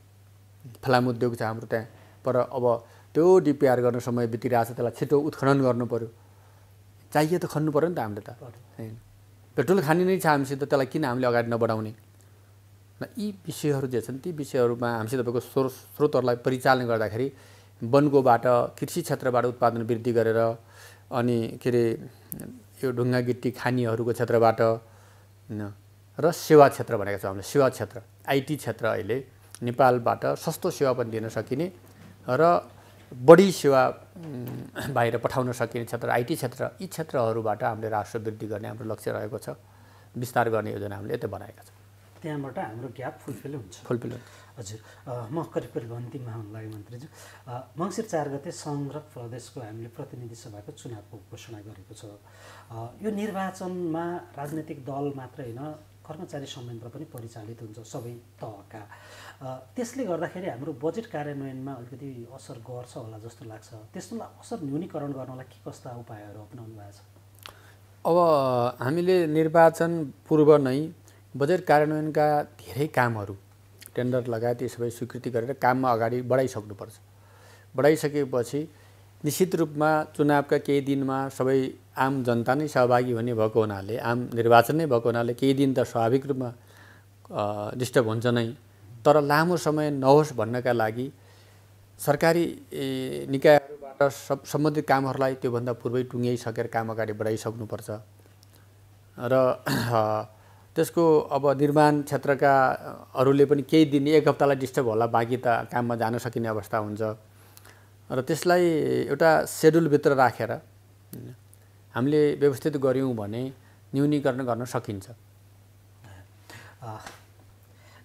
फलाम उद्योग छ हाम्रो त्यहाँ पर अब त्यो डिपिआर गर्ने समय बितिरहेको छ त्यसलाई छिटो उत्खनन गर्नु पऱ्यो चाहियो त खन्नु पऱ्यो नि त हामीले त होइन पेट्रोल खाने नै छ हामीसित त्यसलाई किन हामीले अगाडि नबढाउने र यी विषयहरू जे छन् ती विषयहरूमा हामीसित तपाईँको स्रोत स्रोतहरूलाई परिचालन गर्दाखेरि वनकोबाट कृषि क्षेत्रबाट उत्पादन वृद्धि गरेर अनि के अरे यो ढुङ्गा गिट्टी खानीहरूको क्षेत्रबाट र सेवा क्षेत्र भनेको छ हामीले सेवा क्षेत्र आइटी क्षेत्र अहिले नेपालबाट सस्तो सेवा पनि दिन सकिने र बढी सेवा बाहिर पठाउन सकिने क्षेत्र आइटी क्षेत्र यी क्षेत्रहरूबाट हामीले राष्ट्र वृद्धि गर्ने हाम्रो लक्ष्य रहेको छ विस्तार गर्ने योजना हामीले यतै बनाएका छौँ त्यहाँबाट हाम्रो ग्याप फुलफिल हुन्छ फुलफिल हुन्छ हजुर म करिब करिब अन्तिममा हुन लाग्यो मन्त्रीज्यू मङ्सिर चार गते सङ्घ प्रदेशको हामीले प्रतिनिधि सभाको चुनावको घोषणा गरेको छ यो निर्वाचनमा राजनैतिक दल मात्र होइन कर्मचारी संयन्त्र पनि परिचालित हुन्छ सबै तहका त्यसले गर्दाखेरि हाम्रो बजेट कार्यान्वयनमा अलिकति असर गर्छ होला जस्तो लाग्छ त्यसलाई असर न्यूनीकरण गर्नलाई के कस्ता उपायहरू अप्नाउनु भएको छ अब हामीले निर्वाचन पूर्व नै बजेट कार्यान्वयनका धेरै कामहरू टेन्डर लगायत यी सबै स्वीकृति गरेर काममा अगाडि बढाइसक्नुपर्छ बढाइसकेपछि निश्चित रूपमा चुनावका केही दिनमा सबै आम जनता नै सहभागी हुने भएको हुनाले आम निर्वाचन नै भएको हुनाले केही दिन त स्वाभाविक रूपमा डिस्टर्ब हुन्छ नै तर लामो समय नहोस् भन्नका लागि सरकारी निकायहरूबाट सब सम्बन्धित कामहरूलाई त्योभन्दा पूर्वै टुङ्ग्याइसकेर काम अगाडि बढाइसक्नुपर्छ र त्यसको अब निर्माण क्षेत्रका अरूले पनि केही दिन एक हप्तालाई डिस्टर्ब होला बाँकी त काममा जान सकिने अवस्था हुन्छ र त्यसलाई एउटा सेड्युलभित्र राखेर हामीले व्यवस्थित गऱ्यौँ भने न्यूनीकरण गर्न सकिन्छ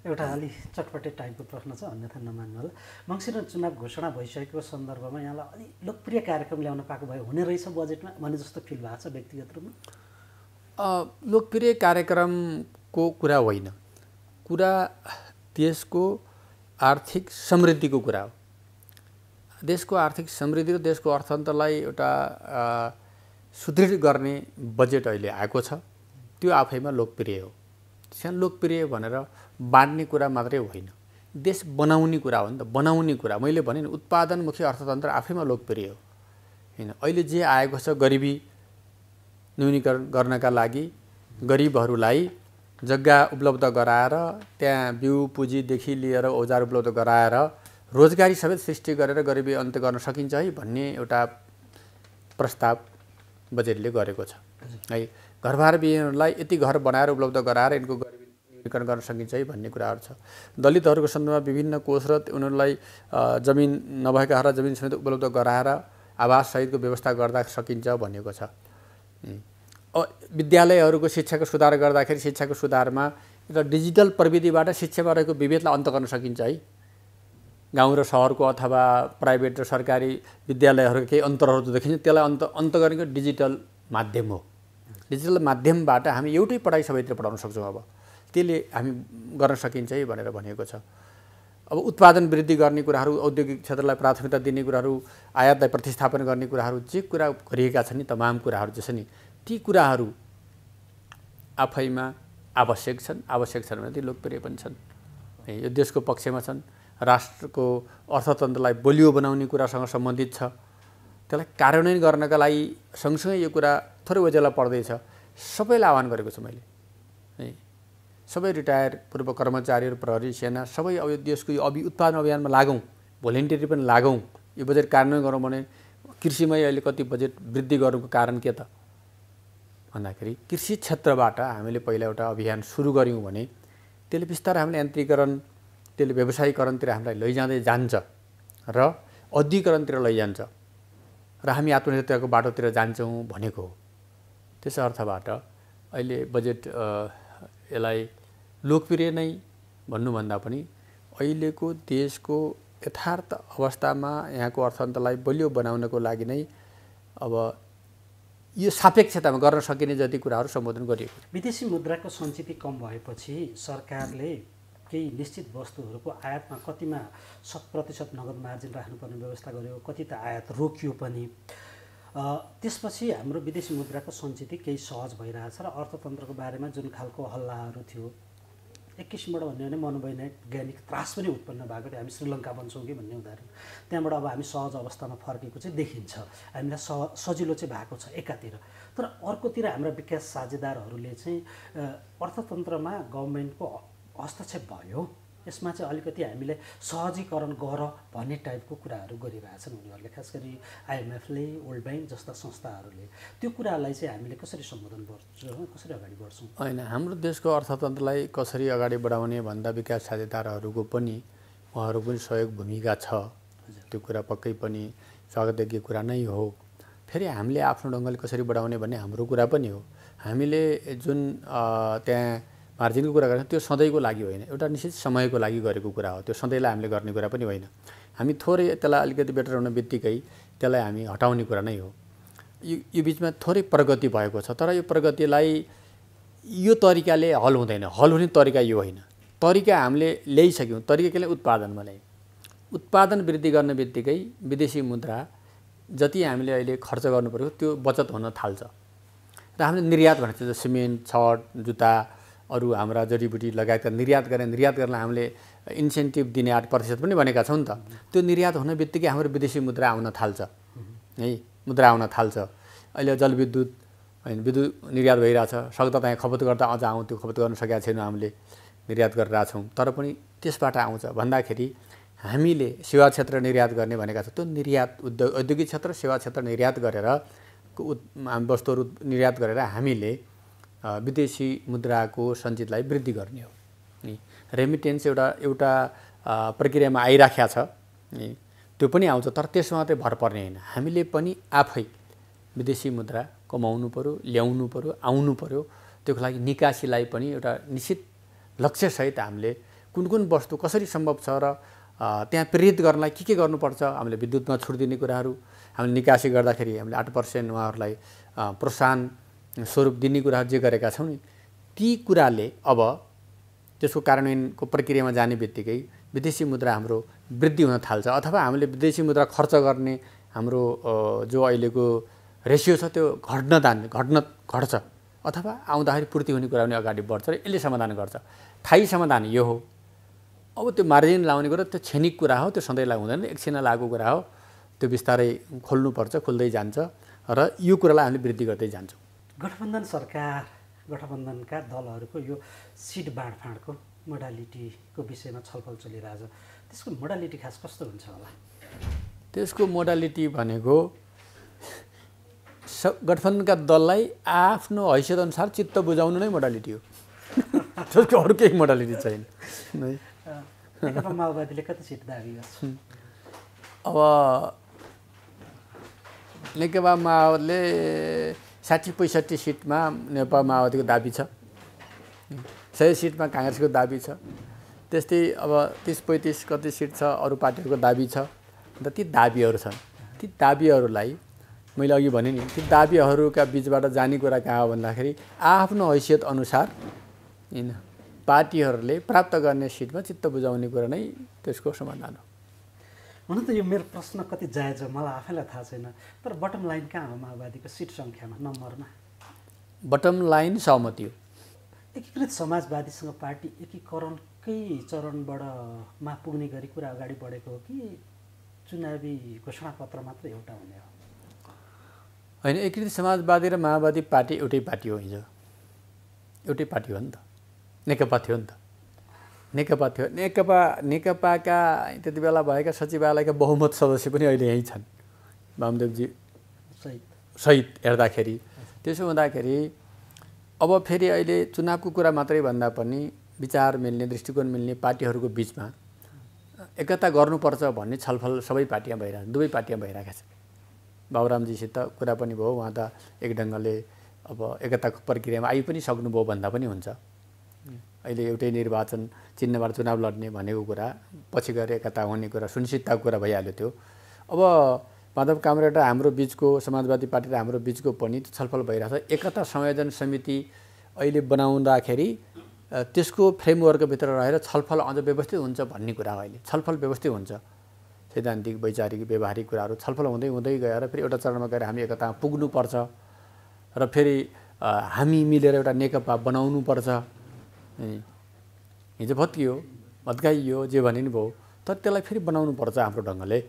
एउटा अलि चटपटे टाइपको प्रश्न छ अन्यथा नमान्नु होला मङ्सिर चुनाव घोषणा भइसकेको सन्दर्भमा यहाँलाई अलिक लोकप्रिय कार्यक्रम ल्याउन पाएको भए हुने रहेछ बजेटमा भने जस्तो फिल भएको छ व्यक्तिगत रूपमा लोकप्रिय कार्यक्रमको कुरा होइन कुरा देशको आर्थिक समृद्धिको कुरा हो देशको आर्थिक समृद्धि र देशको अर्थतन्त्रलाई एउटा सुदृढ गर्ने बजेट अहिले आएको छ त्यो आफैमा लोकप्रिय हो त्यसमा लोकप्रिय भनेर बाँड्ने कुरा मात्रै होइन देश बनाउने कुरा हो नि त बनाउने कुरा मैले भने नि उत्पादनमुखी अर्थतन्त्र आफैमा लोकप्रिय हो होइन अहिले जे आएको छ गरिबी न्यूनीकरण गर्नका लागि गरिबहरूलाई जग्गा उपलब्ध गराएर त्यहाँ बिउ पुँजीदेखि लिएर औजार उपलब्ध गराएर रोजगारी समेत सृष्टि गरेर गरिबी अन्त गर्न सकिन्छ है भन्ने एउटा प्रस्ताव बजेटले गरेको छ है घरबार बिहेहरूलाई यति घर बनाएर उपलब्ध गराएर यिनको गरिबी न्यूनीकरण गर्न सकिन्छ है भन्ने कुराहरू छ दलितहरूको सन्दर्भमा विभिन्न कोष र उनीहरूलाई जमिन नभएकाहरू जमिन समेत उपलब्ध गराएर आवाससहितको व्यवस्था गर्दा सकिन्छ भनेको छ विद्यालयहरूको शिक्षाको सुधार गर्दाखेरि शिक्षाको सुधारमा र डिजिटल प्रविधिबाट शिक्षामा रहेको विभेदलाई अन्त गर्न सकिन्छ है गाउँ र सहरको अथवा प्राइभेट र सरकारी विद्यालयहरूको केही अन्तरहरू त देखिन्छ त्यसलाई अन्त अन्त गरेको डिजिटल माध्यम हो डिजिटल माध्यमबाट हामी एउटै पढाइ सबैतिर पढाउन सक्छौँ अब त्यसले हामी गर्न सकिन्छ है भनेर भनेको छ अब उत्पादन वृद्धि गर्ने कुराहरू औद्योगिक क्षेत्रलाई प्राथमिकता दिने कुराहरू आयातलाई प्रतिस्थापन गर्ने कुराहरू जे कुरा गरिएका छन् नि तमाम कुराहरू जो नि ती कुराहरू आफैमा आवश्यक छन् आवश्यक छन् भने ती लोकप्रिय पनि छन् यो देशको पक्षमा छन् राष्ट्रको अर्थतन्त्रलाई बलियो बनाउने कुरासँग सम्बन्धित छ त्यसलाई कार्यान्वयन गर्नका लागि सँगसँगै यो कुरा थोरै ओजेला पर्दैछ सबैलाई आह्वान गरेको छु मैले है सबै रिटायर पूर्व कर्मचारीहरू प्रहरी सेना सबै अब यो देशको यो अभि उत्पादन अभियानमा लागौँ भोलिन्टियरी पनि लागौँ यो बजेट कार्यान्वयन गरौँ भने कृषिमै अहिले कति बजेट वृद्धि गर्नुको कारण के त भन्दाखेरि कृषि क्षेत्रबाट हामीले पहिला एउटा अभियान सुरु गऱ्यौँ भने त्यसले बिस्तारै हामीले यान्त्रिकरण त्यसले व्यवसायीकरणतिर हामीलाई लैजाँदै जान्छ र अधिकरणतिर लैजान्छ र हामी आत्मनिर्भरताको बाटोतिर जान्छौँ भनेको हो त्यस अर्थबाट अहिले बजेट यसलाई लोकप्रिय नै भन्नुभन्दा पनि अहिलेको देशको यथार्थ अवस्थामा यहाँको अर्थतन्त्रलाई बलियो बनाउनको लागि नै अब यो सापेक्षतामा गर्न सकिने जति कुराहरू सम्बोधन गरिएको विदेशी मुद्राको सञ्चिति कम भएपछि सरकारले केही निश्चित वस्तुहरूको आयातमा कतिमा शत प्रतिशत नगद मार्जिन राख्नुपर्ने व्यवस्था गरियो कति त आयात रोकियो पनि त्यसपछि हाम्रो विदेशी मुद्राको सञ्चित केही सहज भइरहेछ र अर्थतन्त्रको बारेमा जुन खालको हल्लाहरू थियो एक किसिमबाट भन्यो भने मनोवैज्ञानिक त्रास पनि उत्पन्न भएको थियो हामी श्रीलङ्का बन्छौँ कि भन्ने उदाहरण त्यहाँबाट अब हामी सहज अवस्थामा फर्केको चाहिँ देखिन्छ हामीलाई स सजिलो चाहिँ भएको छ एकातिर तर अर्कोतिर हाम्रा विकास साझेदारहरूले चाहिँ अर्थतन्त्रमा गभर्मेन्टको हस्तक्षेप भयो यसमा चाहिँ अलिकति हामीले सहजीकरण गर भन्ने टाइपको कुराहरू गरिरहेछन् उनीहरूले खास गरी आइएमएफले वर्ल्ड ब्याङ्क जस्ता संस्थाहरूले त्यो कुरालाई चाहिँ हामीले कसरी सम्बोधन गर्छौँ कसरी अगाडि बढ्छौँ होइन हाम्रो देशको अर्थतन्त्रलाई कसरी अगाडि बढाउने भन्दा विकास साझेदारहरूको पनि उहाँहरूको पनि सहयोग भूमिका छ त्यो कुरा पक्कै पनि स्वागतयोग्य कुरा नै हो फेरि हामीले आफ्नो ढङ्गले कसरी बढाउने भन्ने हाम्रो कुरा पनि हो हामीले जुन त्यहाँ मार्जिनको कुरा गर्छौँ त्यो सधैँको लागि होइन एउटा निश्चित समयको लागि गरेको कुरा हो त्यो सधैँलाई हामीले गर्ने कुरा पनि होइन हामी थोरै त्यसलाई अलिकति बेटर हुने बित्तिकै त्यसलाई हामी हटाउने कुरा नै हो यो यो बिचमा थोरै प्रगति भएको छ तर यो प्रगतिलाई यो तरिकाले हल हुँदैन हल हुने तरिका यो होइन तरिका हामीले ल्याइसक्यौँ तरिका के उत्पादनमा ल्यायौँ उत्पादन वृद्धि गर्ने बित्तिकै विदेशी मुद्रा जति हामीले अहिले खर्च गर्नु त्यो बचत हुन थाल्छ र हामीले निर्यात भनेको सिमेन्ट छट जुत्ता अरू हाम्रा जडीबुटी लगायतका निर्यात गर्ने निर्यात गर्न हामीले इन्सेन्टिभ दिने आठ प्रतिशत पनि भनेका छौँ नि त त्यो निर्यात हुने बित्तिकै हाम्रो विदेशी मुद्रा आउन थाल्छ है मुद्रा आउन थाल्छ अहिले जलविद्युत होइन विद्युत निर्यात भइरहेछ सक्दा त यहाँ खपत गर्दा अझ आउँ त्यो खपत गर्न सकेका छैनौँ हामीले निर्यात गरिरहेछौँ तर पनि त्यसबाट आउँछ भन्दाखेरि हामीले सेवा क्षेत्र निर्यात गर्ने भनेका छौँ त्यो निर्यात उद्योग औद्योगिक क्षेत्र सेवा क्षेत्र निर्यात गरेर वस्तुहरू निर्यात गरेर हामीले विदेशी मुद्राको सञ्चितलाई वृद्धि गर्ने हो नि रेमिटेन्स एउटा एउटा प्रक्रियामा आइराख्या छ नि त्यो पनि आउँछ तर त्यसमा मात्रै भर पर्ने होइन हामीले पनि आफै विदेशी मुद्रा कमाउनु पऱ्यो ल्याउनु पऱ्यो आउनु पऱ्यो त्यसको लागि निकासीलाई पनि एउटा निश्चित लक्ष्यसहित हामीले कुन कुन वस्तु कसरी सम्भव छ र त्यहाँ प्रेरित गर्नलाई के के गर्नुपर्छ हामीले विद्युतमा छुट दिने कुराहरू हामीले निकासी गर्दाखेरि हामीले आठ पर्सेन्ट उहाँहरूलाई प्रोत्साहन स्वरूप दिने कुरा जे गरेका छौँ नि ती कुराले अब त्यसको कार्यान्वयनको प्रक्रियामा जाने बित्तिकै विदेशी मुद्रा हाम्रो वृद्धि हुन थाल्छ अथवा हामीले विदेशी मुद्रा खर्च गर्ने हाम्रो जो अहिलेको रेसियो छ त्यो घट्न धान् घट्न घट्छ अथवा आउँदाखेरि पूर्ति हुने कुरा पनि अगाडि बढ्छ र यसले समाधान गर्छ थायी समाधान यो हो अब त्यो मार्जिन लाउने कुरा त्यो क्षणिक कुरा हो त्यो सधैँ लागु हुँदैन एकछिन लागु कुरा हो त्यो बिस्तारै खोल्नुपर्छ खोल्दै जान्छ र यो कुरालाई हामीले वृद्धि गर्दै जान्छौँ गठबन्धन सरकार गठबन्धनका दलहरूको यो सिट बाँडफाँडको मोडालिटीको विषयमा छलफल चलिरहेछ त्यसको मोडालिटी खास कस्तो हुन्छ होला त्यसको मोडालिटी भनेको स गठबन्धनका दललाई आफ्नो हैसियत अनुसार चित्त बुझाउनु नै मोडालिटी हो त्यसको अरू केही मोडालिटी छैन माओवादीले कति सिट दाबी गर्छ अब नेकपा माओवादीले साठी पैँसठी सिटमा नेपाल माओवादीको दाबी छ सय सिटमा काङ्ग्रेसको दाबी छ त्यस्तै अब तिस पैँतिस कति सिट छ अरू पार्टीहरूको दाबी छ अन्त ती दाबीहरू छन् ती दाबीहरूलाई मैले अघि भने नि ती दाबीहरूका बिचबाट जाने कुरा कहाँ हो भन्दाखेरि आफ्नो हैसियत अनुसार होइन पार्टीहरूले प्राप्त गर्ने सिटमा चित्त बुझाउने कुरा नै त्यसको समाधान हो हुन त यो मेरो प्रश्न कति जायज हो मलाई आफैलाई थाहा छैन तर बटम लाइन कहाँ हो माओवादीको सिट सङ्ख्यामा नम्बरमा बटम लाइन सहमति हो एकीकृत समाजवादीसँग पार्टी एकीकरणकै चरणबाटमा पुग्ने गरी कुरा अगाडि बढेको हो कि चुनावी घोषणापत्र मात्र एउटा हुने हो होइन एकीकृत समाजवादी र माओवादी पार्टी एउटै पार्टी हो हिजो एउटै पार्टी हो नि त नेकपा थियो नि त नेकपा थियो नेकपा नेकपाका त्यति बेला भएका सचिवालयका बहुमत सदस्य पनि अहिले यहीँ छन् वामदेवजी सहित सहित हेर्दाखेरि त्यसो हुँदाखेरि अब फेरि अहिले चुनावको कुरा मात्रै भन्दा पनि विचार मिल्ने दृष्टिकोण मिल्ने पार्टीहरूको बिचमा एकता गर्नुपर्छ भन्ने छलफल सबै पार्टीमा भइरहेको दुवै पार्टीमा भइरहेको छ बाबुरामजीसित कुरा पनि भयो उहाँ त एक ढङ्गले अब एकताको प्रक्रियामा आइ पनि सक्नुभयो भन्दा पनि हुन्छ अहिले एउटै निर्वाचन चिन्हबाट चुनाव लड्ने भनेको कुरा पछि गएर एकता हुने कुरा सुनिश्चितताको कुरा भइहाल्यो त्यो अब माधव कामरेड र हाम्रो बिचको समाजवादी पार्टी र हाम्रो बिचको पनि छलफल भइरहेको छ एकता संयोजन समिति अहिले बनाउँदाखेरि त्यसको फ्रेमवर्कभित्र रहेर छलफल अझ व्यवस्थित हुन्छ भन्ने कुरा हो अहिले छलफल व्यवस्थित हुन्छ सैद्धान्तिक वैचारिक व्यवहारिक कुराहरू छलफल हुँदै हुँदै गएर फेरि एउटा चरणमा गएर हामी एकतामा पुग्नुपर्छ र फेरि हामी मिलेर एउटा नेकपा बनाउनुपर्छ हिजो भत्कियो भत्काइयो जे भने नि भयो तर त्यसलाई फेरि बनाउनु पर्छ हाम्रो ढङ्गले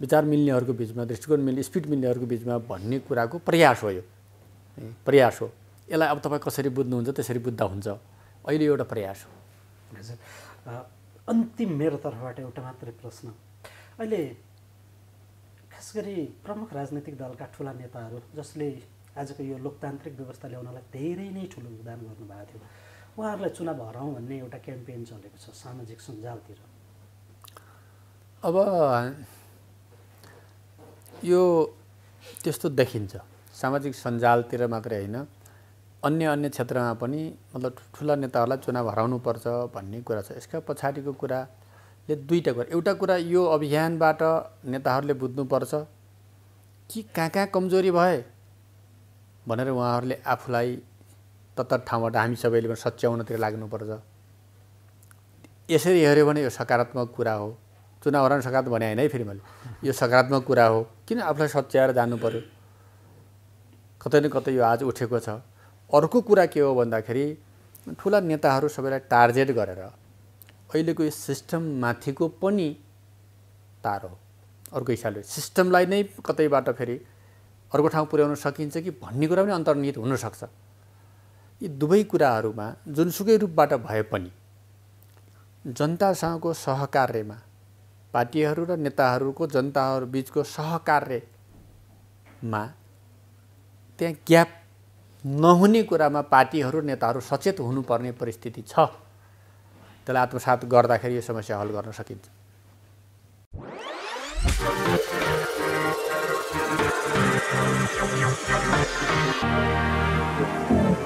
विचार मिल्नेहरूको बिचमा दृष्टिकोण मिल्ने स्पिड मिल्नेहरूको बिचमा भन्ने कुराको प्रयास हो यो प्रयास हो यसलाई अब तपाईँ कसरी बुझ्नुहुन्छ त्यसरी बुझ्दा हुन्छ अहिले एउटा प्रयास हो हजुर अन्तिम मेरो तर्फबाट एउटा मात्रै प्रश्न अहिले खास गरी प्रमुख राजनैतिक दलका ठुला नेताहरू जसले आजको यो लोकतान्त्रिक व्यवस्था ल्याउनलाई धेरै नै ठुलो योगदान गर्नुभएको थियो उहाँहरूलाई चुनाव हराउँ भन्ने एउटा क्याम्पेन चलेको छ सामाजिक सञ्जालतिर अब यो त्यस्तो देखिन्छ सामाजिक सञ्जालतिर मात्रै होइन अन्य अन्य क्षेत्रमा पनि मतलब ठुला नेताहरूलाई चुनाव हराउनुपर्छ भन्ने कुरा छ यसका पछाडिको कुराले दुईवटा कुरा एउटा कुरा यो अभियानबाट नेताहरूले बुझ्नुपर्छ कि कहाँ कहाँ कमजोरी भए भनेर उहाँहरूले आफूलाई तत्तर ठाउँबाट हामी सबैले पनि सच्याउनतिर लाग्नुपर्छ यसरी हेऱ्यो भने यो सकारात्मक कुरा हो चुनाव हराउनु सकारात्मक भने होइन है फेरि मैले यो सकारात्मक कुरा हो किन आफूलाई सच्याएर जानु पऱ्यो कतै न कतै यो आज उठेको छ अर्को कुरा के हो भन्दाखेरि ठुला नेताहरू सबैलाई टार्गेट गरेर अहिलेको यो सिस्टममाथिको पनि तार हो अर्को हिसाबले सिस्टमलाई नै कतैबाट फेरि अर्को ठाउँ पुर्याउन सकिन्छ कि भन्ने कुरा पनि अन्तर्निहित हुनसक्छ यी दुवै कुराहरूमा जुनसुकै रूपबाट भए पनि जनतासँगको सहकार्यमा पार्टीहरू र नेताहरूको जनताहरू बिचको सहकार्यमा त्यहाँ ग्याप नहुने कुरामा पार्टीहरू नेताहरू सचेत हुनुपर्ने परिस्थिति छ त्यसलाई आत्मसात गर्दाखेरि यो समस्या हल गर्न सकिन्छ